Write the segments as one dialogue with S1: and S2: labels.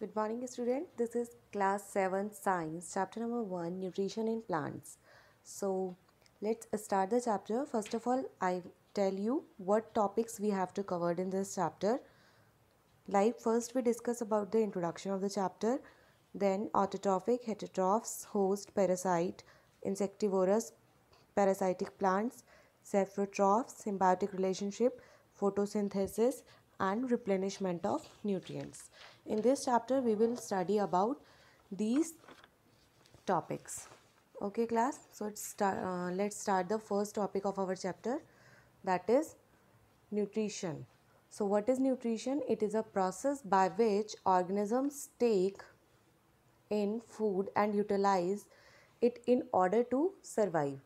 S1: Good morning student. This is class 7 science chapter number 1 nutrition in plants. So let's start the chapter. First of all I tell you what topics we have to cover in this chapter. Like first we discuss about the introduction of the chapter then autotrophic, heterotrophs, host, parasite, insectivorous, parasitic plants, cephalotrophs, symbiotic relationship, photosynthesis and replenishment of nutrients. In this chapter, we will study about these topics. Okay class, so start, uh, let's start the first topic of our chapter that is nutrition. So what is nutrition? It is a process by which organisms take in food and utilize it in order to survive.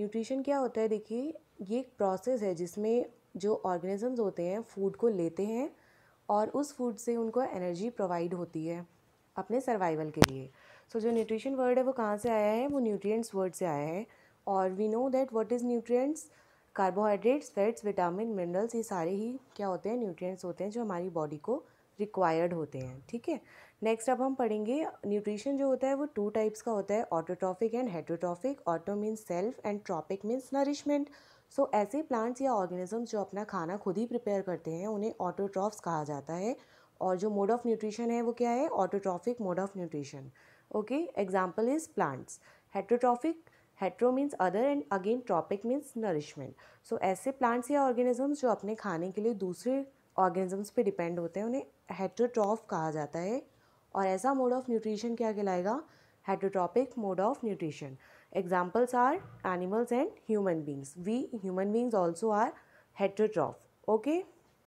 S1: Nutrition क्या होता है देखिए ये एक process है जिसमें जो organisms होते हैं फूड को लेते हैं और उस फूड से उनको एनर्जी प्रोवाइड होती है अपने सर्वाइवल के लिए सो so, जो न्यूट्रिशन वर्ड है वो कहाँ से आया है वो न्यूट्रिएंट्स वर्ड से आया है और we know that what is nutrients carbohydrates fats vitamin minerals ये सारे ही क्या होते हैं न्यूट्रिएंट्स होते हैं जो हमारी बॉडी को रिक्वायर्ड होते हैं ठीक है नेक्स्ट अब हम पढ़ेंगे न्यूट्रिशन जो होता है वो टू टाइप्स का होता है autotrophic and heterotrophic auto means self and trophic means nourishment so ऐसे प्लांट्स या ऑर्गेनिजम्स जो अपना खाना खुद ही प्रिपेयर करते हैं उन्हें ऑटोट्रॉफ्स कहा जाता है और जो मोड ऑफ न्यूट्रिशन है वो क्या है autotrophic mode of nutrition okay example is plants heterotrophic hetero means other and again trophic means nourishment so ऐसे प्लांट्स या ऑर्गेनिजम्स जो अपने खाने के लिए दूसरे ऑर्गेनिजम्स पे डिपेंड होते हैं उन्हें हेट्रोट्रॉफ कहा जाता है और ऐसा मोड ऑफ न्यूट्रिशन क्या कहलाएगा heterotrophic mode of nutrition examples are animals and human beings we human beings also are heterotroph okay